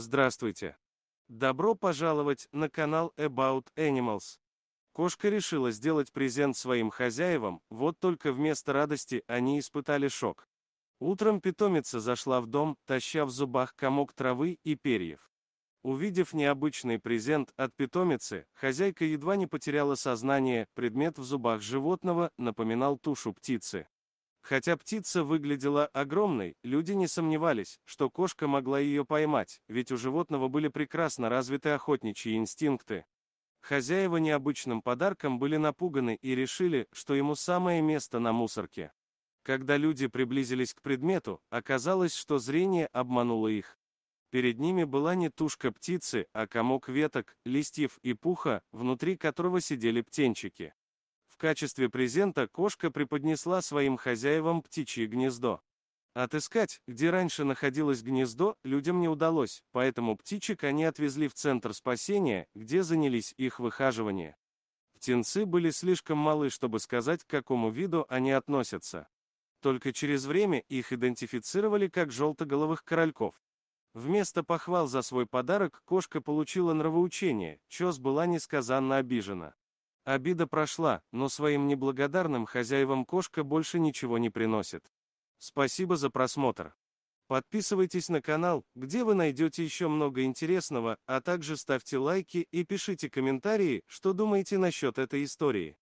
Здравствуйте! Добро пожаловать на канал About Animals. Кошка решила сделать презент своим хозяевам, вот только вместо радости они испытали шок. Утром питомица зашла в дом, таща в зубах комок травы и перьев. Увидев необычный презент от питомицы, хозяйка едва не потеряла сознание, предмет в зубах животного напоминал тушу птицы. Хотя птица выглядела огромной, люди не сомневались, что кошка могла ее поймать, ведь у животного были прекрасно развиты охотничьи инстинкты. Хозяева необычным подарком были напуганы и решили, что ему самое место на мусорке. Когда люди приблизились к предмету, оказалось, что зрение обмануло их. Перед ними была не тушка птицы, а комок веток, листьев и пуха, внутри которого сидели птенчики качестве презента кошка преподнесла своим хозяевам птичье гнездо. Отыскать, где раньше находилось гнездо, людям не удалось, поэтому птичек они отвезли в центр спасения, где занялись их выхаживанием. Птенцы были слишком малы, чтобы сказать, к какому виду они относятся. Только через время их идентифицировали как желтоголовых корольков. Вместо похвал за свой подарок кошка получила нравоучение, Чос была несказанно обижена. Обида прошла, но своим неблагодарным хозяевам кошка больше ничего не приносит. Спасибо за просмотр. Подписывайтесь на канал, где вы найдете еще много интересного, а также ставьте лайки и пишите комментарии, что думаете насчет этой истории.